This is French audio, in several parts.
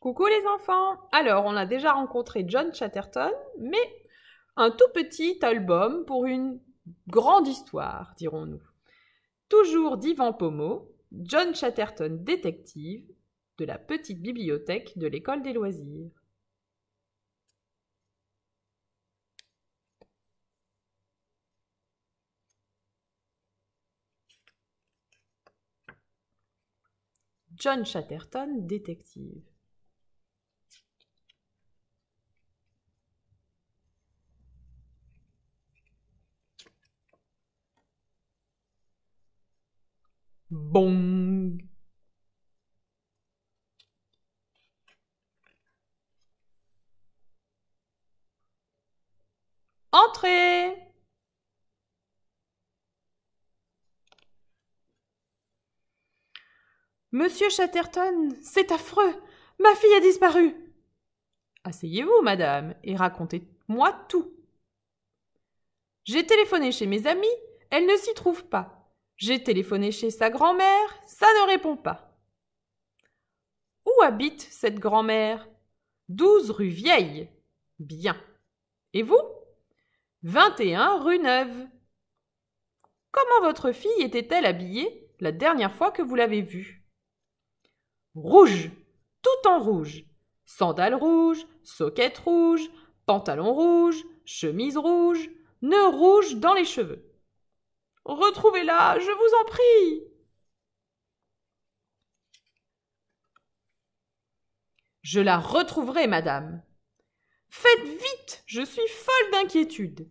Coucou les enfants Alors, on a déjà rencontré John Chatterton, mais un tout petit album pour une grande histoire, dirons-nous. Toujours d'Ivan Pomo, John Chatterton détective de la petite bibliothèque de l'école des loisirs. John Chatterton détective. Bong. Entrez. Monsieur Chatterton, c'est affreux. Ma fille a disparu. Asseyez-vous, madame, et racontez-moi tout. J'ai téléphoné chez mes amis, elle ne s'y trouve pas. J'ai téléphoné chez sa grand-mère, ça ne répond pas. Où habite cette grand-mère Douze rue Vieille. Bien. Et vous Vingt-et-un rue Neuve. Comment votre fille était-elle habillée la dernière fois que vous l'avez vue Rouge, tout en rouge. Sandales rouges, soquettes rouges, pantalon rouge, chemise rouge, nœud rouge dans les cheveux. Retrouvez-la, je vous en prie. Je la retrouverai, madame. Faites vite, je suis folle d'inquiétude.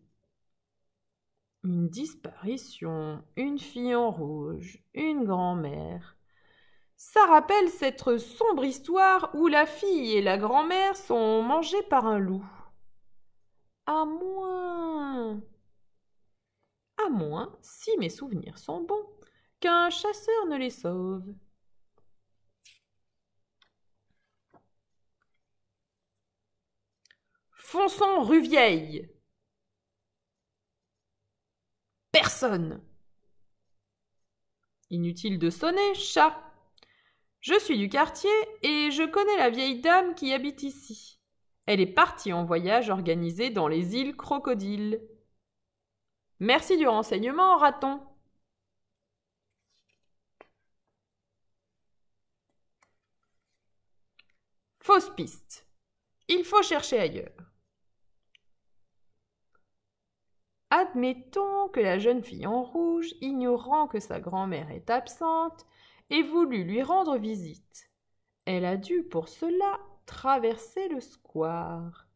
Une disparition, une fille en rouge, une grand-mère. Ça rappelle cette sombre histoire où la fille et la grand-mère sont mangées par un loup. À moins à moins, si mes souvenirs sont bons, qu'un chasseur ne les sauve. Fonçons rue Vieille. Personne. Inutile de sonner, chat. Je suis du quartier et je connais la vieille dame qui habite ici. Elle est partie en voyage organisé dans les îles Crocodiles. Merci du renseignement, raton. Fausse piste. Il faut chercher ailleurs. Admettons que la jeune fille en rouge, ignorant que sa grand-mère est absente, ait voulu lui rendre visite. Elle a dû pour cela traverser le square.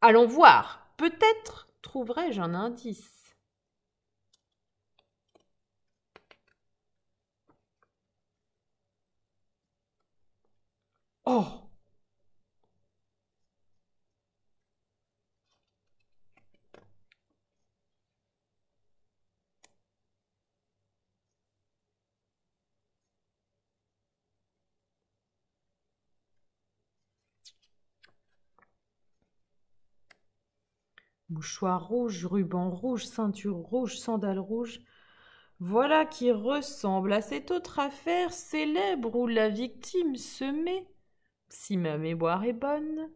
Allons voir, peut-être trouverai-je un indice. Oh Mouchoir rouge, ruban rouge, ceinture rouge, sandales rouges. Voilà qui ressemble à cette autre affaire célèbre où la victime se met si ma mémoire est bonne,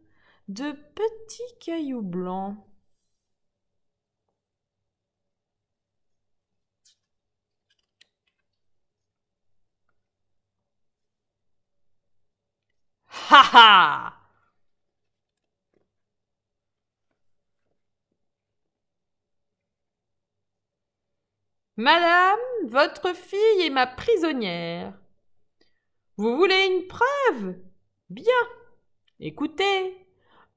de petits cailloux blancs. Ha ha Madame, votre fille est ma prisonnière. Vous voulez une preuve Bien. Écoutez.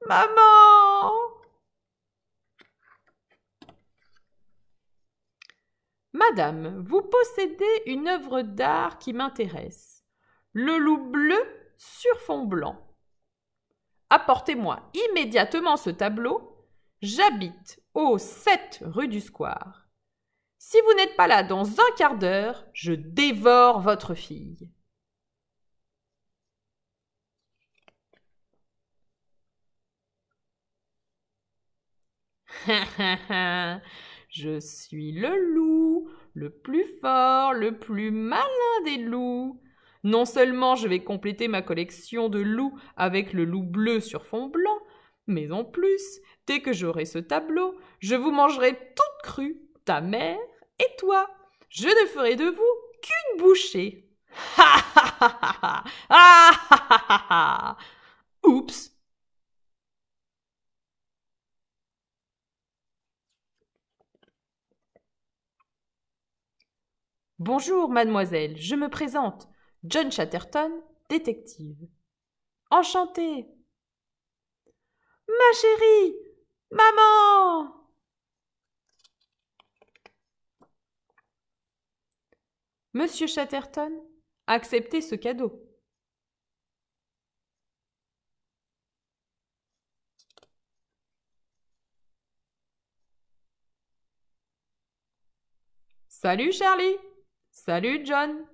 Maman Madame, vous possédez une œuvre d'art qui m'intéresse. Le loup bleu sur fond blanc. Apportez-moi immédiatement ce tableau. J'habite au 7 rue du Square. Si vous n'êtes pas là dans un quart d'heure, je dévore votre fille. Je suis le loup, le plus fort, le plus malin des loups. Non seulement je vais compléter ma collection de loups avec le loup bleu sur fond blanc, mais en plus, dès que j'aurai ce tableau, je vous mangerai toute crue, ta mère et toi. Je ne ferai de vous qu'une bouchée. Ha ha ha ha ha ha ha Oups Bonjour, mademoiselle, je me présente. John Chatterton, détective. Enchanté. Ma chérie. Maman. Monsieur Chatterton, acceptez ce cadeau. Salut Charlie salut John